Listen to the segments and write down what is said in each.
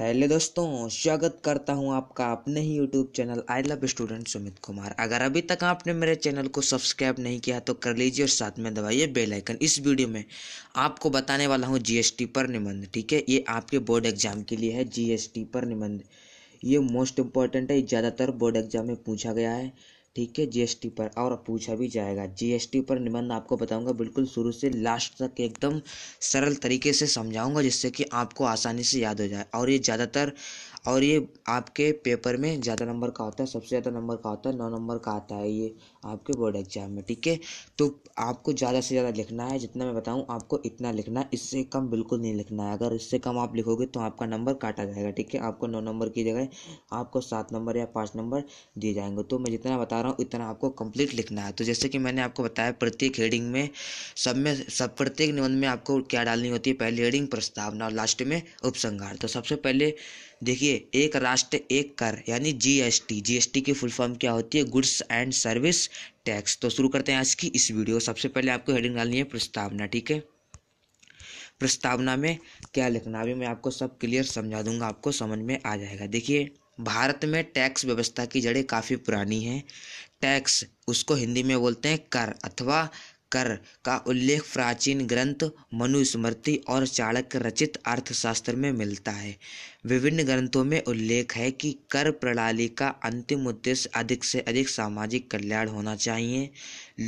hello दोस्तों स्वागत करता हूं आपका अपने ही YouTube channel I love student Sumit Kumar अगर अभी तक आपने मेरे चैनल को सब्सक्राइब नहीं किया तो कर लीजिए और साथ में दबाइए बेल आइकन इस वीडियो में आपको बताने वाला हूं जीएसटी पर निबंध ठीक है ये आपके बोर्ड एग्जाम के लिए है जीएसटी पर निबंध ये मोस्ट इम्पॉर्टेंट है ज़्यादातर बोर्ड एग्जाम में पूछा गया है ठीक है जीएसटी पर और पूछा भी जाएगा जीएसटी पर निबंध आपको बताऊंगा बिल्कुल शुरू से लास्ट तक एकदम सरल तरीके से समझाऊंगा जिससे कि आपको आसानी से याद हो जाए और ये ज़्यादातर और ये आपके पेपर में ज़्यादा नंबर का होता है सबसे ज़्यादा नंबर का होता है नौ नंबर का आता है ये आपके बोर्ड एग्जाम में ठीक है तो आपको ज़्यादा से ज़्यादा लिखना है जितना मैं बताऊँ आपको इतना लिखना है इससे कम बिल्कुल नहीं लिखना है अगर इससे कम आप लिखोगे तो आपका नंबर काटा जाएगा ठीक है आपको नौ नंबर की जगह आपको सात नंबर या पाँच नंबर दिए जाएंगे तो मैं जितना बता रहा हूँ इतना आपको कंप्लीट लिखना है तो जैसे कि मैंने आपको बताया प्रत्येक हेडिंग में सब में सब प्रत्येक निबंध में आपको क्या डालनी होती है पहले हेडिंग प्रस्तावना और लास्ट में उपसंहार तो सबसे पहले देखिए एक राष्ट्र एक कर यानी जीएसटी जीएसटी की फुल फॉर्म क्या होती है गुड्स एंड सर्विस टैक्स तो शुरू करते हैं आज की इस वीडियो सबसे पहले आपको हेडिंग डालनी है प्रस्तावना ठीक है प्रस्तावना में क्या लिखना अभी मैं आपको सब क्लियर समझा दूंगा आपको समझ में आ जाएगा देखिए भारत में टैक्स व्यवस्था की जड़ें काफ़ी पुरानी हैं टैक्स उसको हिंदी में बोलते हैं कर अथवा कर का उल्लेख प्राचीन ग्रंथ मनुस्मृति और चाणक्य रचित अर्थशास्त्र में मिलता है विभिन्न ग्रंथों में उल्लेख है कि कर प्रणाली का अंतिम उद्देश्य अधिक से अधिक सामाजिक कल्याण होना चाहिए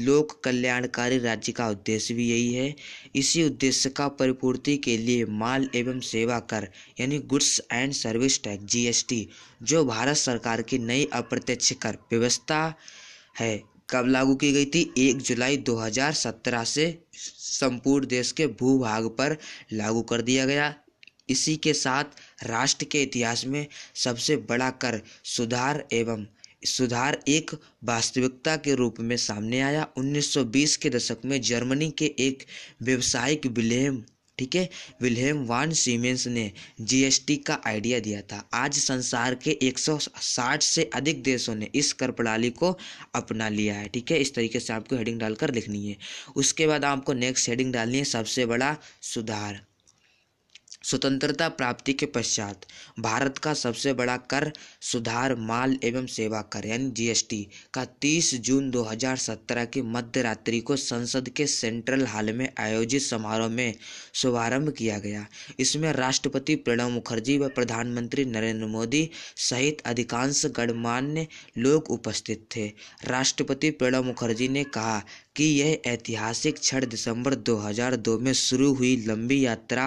लोक कल्याणकारी राज्य का उद्देश्य भी यही है इसी उद्देश्य का परिपूर्ति के लिए माल एवं सेवा कर यानी goods and service tax GST जो भारत सरकार की नई अप्रत्यक्ष कर व्यवस्था है कब लागू की गई थी एक जुलाई 2017 से संपूर्ण देश के भूभाग पर लागू कर दिया गया इसी के साथ राष्ट्र के इतिहास में सबसे बड़ा कर सुधार एवं सुधार एक वास्तविकता के रूप में सामने आया 1920 के दशक में जर्मनी के एक व्यवसायिक विलेम ठीक है विलहेम वान सीमेंस ने जीएसटी का आइडिया दिया था आज संसार के 160 से अधिक देशों ने इस कर प्रणाली को अपना लिया है ठीक है इस तरीके से आपको हेडिंग डालकर लिखनी है उसके बाद आपको नेक्स्ट हेडिंग डालनी है सबसे बड़ा सुधार स्वतंत्रता प्राप्ति के पश्चात भारत का सबसे बड़ा कर सुधार माल एवं सेवा कर यानी जीएसटी का 30 जून 2017 की मध्य रात्रि को संसद के सेंट्रल हॉल में आयोजित समारोह में शुभारंभ किया गया इसमें राष्ट्रपति प्रणब मुखर्जी व प्रधानमंत्री नरेंद्र मोदी सहित अधिकांश गणमान्य लोग उपस्थित थे राष्ट्रपति प्रणब मुखर्जी ने कहा कि यह ऐतिहासिक छः दिसंबर 2002 में शुरू हुई लंबी यात्रा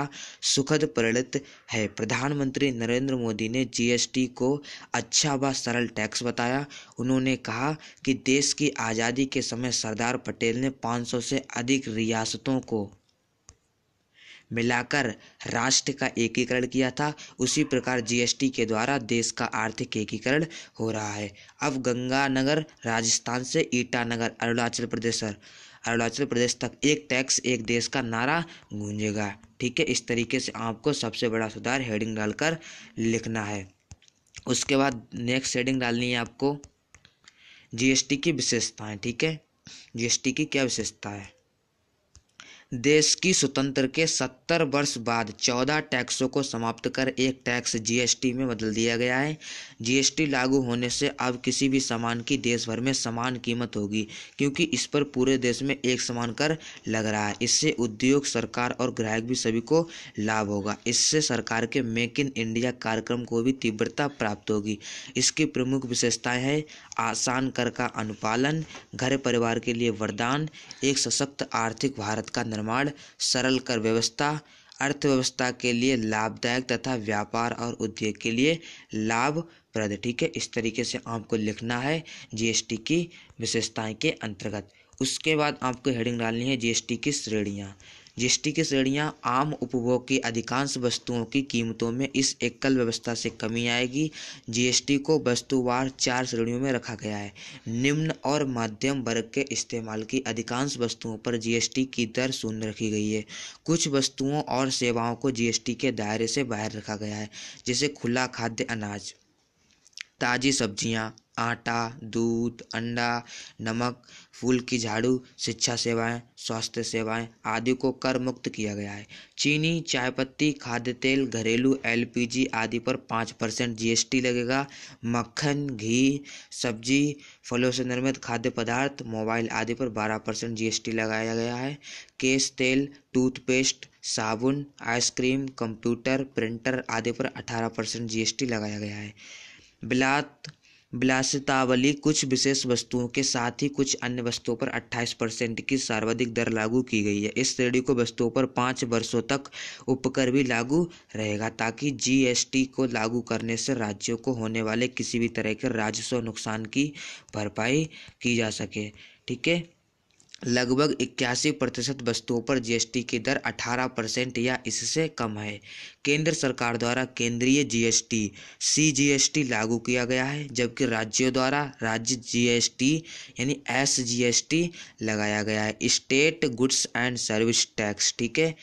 सुखद परिणत है प्रधानमंत्री नरेंद्र मोदी ने जीएसटी को अच्छा व सरल टैक्स बताया उन्होंने कहा कि देश की आज़ादी के समय सरदार पटेल ने 500 से अधिक रियासतों को मिलाकर राष्ट्र का एकीकरण किया था उसी प्रकार जीएसटी के द्वारा देश का आर्थिक एकीकरण हो रहा है अब गंगानगर राजस्थान से ईटानगर अरुणाचल प्रदेश अरुणाचल प्रदेश तक एक टैक्स एक देश का नारा गूंजेगा ठीक है इस तरीके से आपको सबसे बड़ा सुधार हेडिंग डालकर लिखना है उसके बाद नेक्स्ट हेडिंग डालनी है आपको जीएसटी की विशेषताएं ठीक है जीएसटी की क्या विशेषता है देश की स्वतंत्र के 70 वर्ष बाद 14 टैक्सों को समाप्त कर एक टैक्स जीएसटी में बदल दिया गया है जीएसटी लागू होने से अब किसी भी सामान की देश भर में समान कीमत होगी क्योंकि इस पर पूरे देश में एक समान कर लग रहा है इससे उद्योग सरकार और ग्राहक भी सभी को लाभ होगा इससे सरकार के मेक इन इंडिया कार्यक्रम को भी तीव्रता प्राप्त होगी इसकी प्रमुख विशेषताएँ हैं आसान कर का अनुपालन घर परिवार के लिए वरदान एक सशक्त आर्थिक भारत का निर्माण निर्माण सरल कर व्यवस्था अर्थव्यवस्था के लिए लाभदायक तथा व्यापार और उद्योग के लिए लाभप्रद ठीक है इस तरीके से आपको लिखना है जीएसटी की विशेषताएं के अंतर्गत उसके बाद आपको हेडिंग डालनी है जीएसटी की श्रेणियां जीएसटी की श्रेणियाँ आम उपभोग की अधिकांश वस्तुओं की कीमतों में इस एकल व्यवस्था से कमी आएगी जीएसटी को वस्तुवार चार श्रेणियों में रखा गया है निम्न और मध्यम वर्ग के इस्तेमाल की अधिकांश वस्तुओं पर जीएसटी की दर शून्य रखी गई है कुछ वस्तुओं और सेवाओं को जीएसटी के दायरे से बाहर रखा गया है जैसे खुला खाद्य अनाज ताज़ी सब्जियाँ आटा दूध अंडा नमक फूल की झाड़ू शिक्षा सेवाएँ स्वास्थ्य सेवाएँ आदि को कर मुक्त किया गया है चीनी चाय पत्ती खाद्य तेल घरेलू एल पी जी आदि पर पाँच परसेंट जी एस टी लगेगा मक्खन घी सब्जी फलों से निर्मित खाद्य पदार्थ मोबाइल आदि पर बारह परसेंट जी एस टी लगाया गया है केस तेल टूथपेस्ट साबुन आइसक्रीम कंप्यूटर प्रिंटर आदि पर अठारह परसेंट जी एस टी लगाया गया है बिलात बिलासतावली कुछ विशेष वस्तुओं के साथ ही कुछ अन्य वस्तुओं पर 28 परसेंट की सर्वाधिक दर लागू की गई है इस श्रेणी को वस्तुओं पर पाँच वर्षों तक उपकर भी लागू रहेगा ताकि जीएसटी को लागू करने से राज्यों को होने वाले किसी भी तरह के राजस्व नुकसान की भरपाई की जा सके ठीक है लगभग इक्यासी प्रतिशत वस्तुओं पर जीएसटी की दर 18 परसेंट या इससे कम है केंद्र सरकार द्वारा केंद्रीय जीएसटी सी लागू किया गया है जबकि राज्यों द्वारा राज्य जीएसटी यानी एस लगाया गया है state goods and service tax ठीक है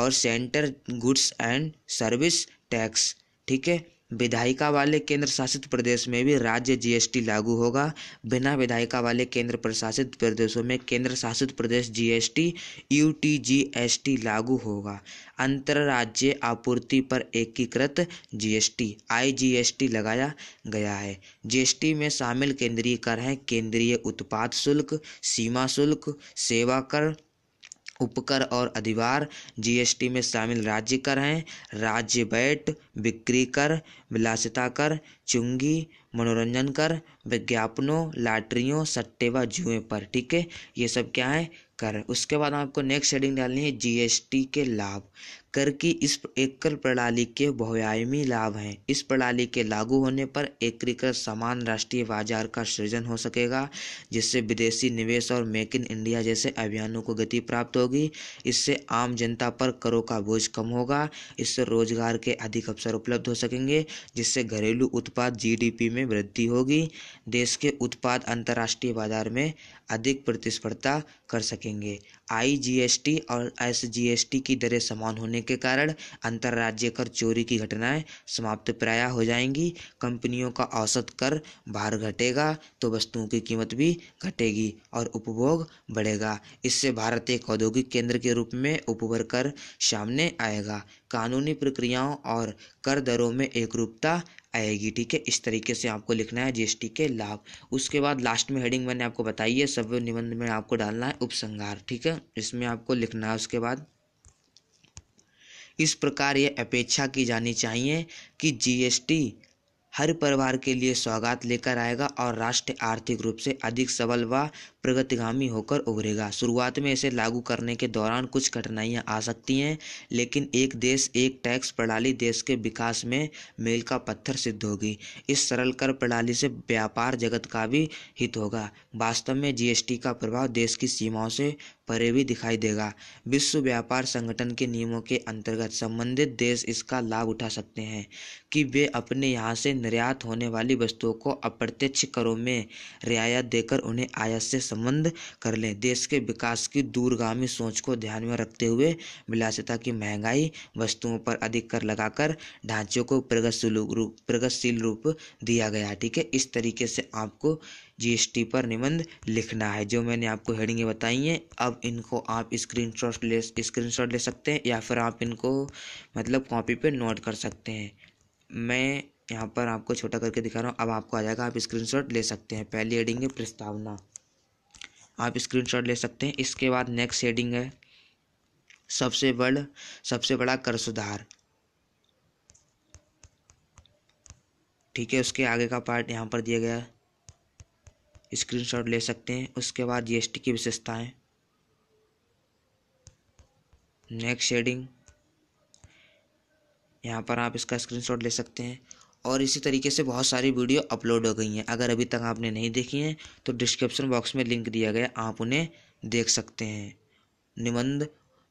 और centre goods and service tax ठीक है विधायिका वाले केंद्र शासित प्रदेश में भी राज्य जीएसटी लागू होगा बिना विधायिका वाले केंद्र प्रशासित प्रदेशों में केंद्र शासित प्रदेश जीएसटी यूटीजीएसटी लागू होगा अंतर्राज्य आपूर्ति पर एकीकृत जीएसटी आईजीएसटी लगाया गया है जीएसटी में शामिल केंद्रीय कर हैं केंद्रीय उत्पाद शुल्क सीमा शुल्क सेवा कर उपकर और अधिवार जीएसटी में शामिल राज्य कर हैं राज्य बैट बिक्री कर विलासिता कर चुंगी मनोरंजन कर विज्ञापनों लाटरियों सट्टे व जुए पर ठीक है ये सब क्या है कर उसके बाद आपको नेक्स्ट हेडिंग डालनी है जीएसटी के लाभ कर की इस एकल प्रणाली के बहुआयामी लाभ हैं इस प्रणाली के लागू होने पर एकीकृत समान राष्ट्रीय बाजार का सृजन हो सकेगा जिससे विदेशी निवेश और मेक इन इंडिया जैसे अभियानों को गति प्राप्त होगी इससे आम जनता पर करों का बोझ कम होगा इससे रोजगार के अधिक अवसर उपलब्ध हो सकेंगे जिससे घरेलू उत्पाद जीडीपी में वृद्धि होगी देश के उत्पाद अंतर्राष्ट्रीय बाजार में अधिक प्रतिस्पर्धा कर सकेंगे आईजीएसटी और एसजीएसटी की दरें समान होने के कारण अंतर्राज्य कर चोरी की घटनाएं समाप्त प्राय हो जाएंगी कंपनियों का औसत कर भार घटेगा तो वस्तुओं की कीमत भी घटेगी और उपभोग बढ़ेगा इससे भारत एक औद्योगिक केंद्र के रूप में उभर कर सामने आएगा कानूनी प्रक्रियाओं और कर दरों में एकरूपता आएगी ठीक है इस तरीके से आपको लिखना है जीएसटी के लाभ उसके बाद लास्ट में हेडिंग मैंने आपको बताई है सब निबंध में आपको डालना है उपसंहार ठीक है इसमें आपको लिखना है उसके बाद इस प्रकार ये अपेक्षा की जानी चाहिए कि जीएसटी हर परिवार के लिए सौगात लेकर आएगा और राष्ट्र आर्थिक रूप से अधिक सबल व प्रगतिगामी होकर उभरेगा शुरुआत में इसे लागू करने के दौरान कुछ कठिनाइयां आ सकती हैं लेकिन एक देश एक टैक्स प्रणाली देश के विकास में मेल का पत्थर सिद्ध होगी इस सरल कर प्रणाली से व्यापार जगत का भी हित होगा वास्तव में जीएसटी का प्रभाव देश की सीमाओं से परे भी दिखाई देगा विश्व व्यापार संगठन के नियमों के अंतर्गत संबंधित देश इसका लाभ उठा सकते हैं कि वे अपने यहाँ से निर्यात होने वाली वस्तुओं को अप्रत्यक्ष करों में रियायत देकर उन्हें आयात से संबंध कर लें देश के विकास की दूरगामी सोच को ध्यान में रखते हुए विलासिता की महंगाई वस्तुओं पर अधिक कर लगाकर ढांचे को प्रगतिशील रूप प्रगतिशील रूप दिया गया ठीक है इस तरीके से आपको जीएसटी पर निबंध लिखना है जो मैंने आपको हेडिंगे बताई हैं अब इनको आप स्क्रीनशॉट ले स्क्रीनशॉट ले सकते हैं या फिर आप इनको मतलब कॉपी पे नोट कर सकते हैं मैं यहाँ पर आपको छोटा करके दिखा रहा हूँ अब आपको आ जाएगा आप स्क्रीन ले सकते हैं पहली हेडिंग है प्रस्तावना आप स्क्रीन ले सकते हैं इसके बाद नेक्स्ट हेडिंग है सबसे बड़ सबसे बड़ा कर सुधार ठीक है उसके आगे का पार्ट यहाँ पर दिया गया है स्क्रीनशॉट ले सकते हैं उसके बाद जीएसटी की विशेषताएं नेक्स्ट शेडिंग यहाँ पर आप इसका स्क्रीनशॉट ले सकते हैं और इसी तरीके से बहुत सारी वीडियो अपलोड हो गई हैं अगर अभी तक आपने नहीं देखी हैं तो डिस्क्रिप्शन बॉक्स में लिंक दिया गया आप उन्हें देख सकते हैं निबंध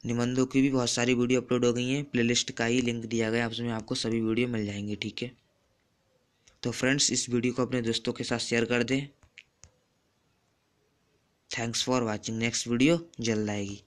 निबंधों की भी बहुत सारी वीडियो अपलोड हो गई हैं प्लेलिस्ट का ही लिंक दिया गया उसमें आपको सभी वीडियो मिल जाएंगी ठीक है तो फ्रेंड्स इस वीडियो को अपने दोस्तों के साथ शेयर कर दें thanks for watching next video जल्द आएगी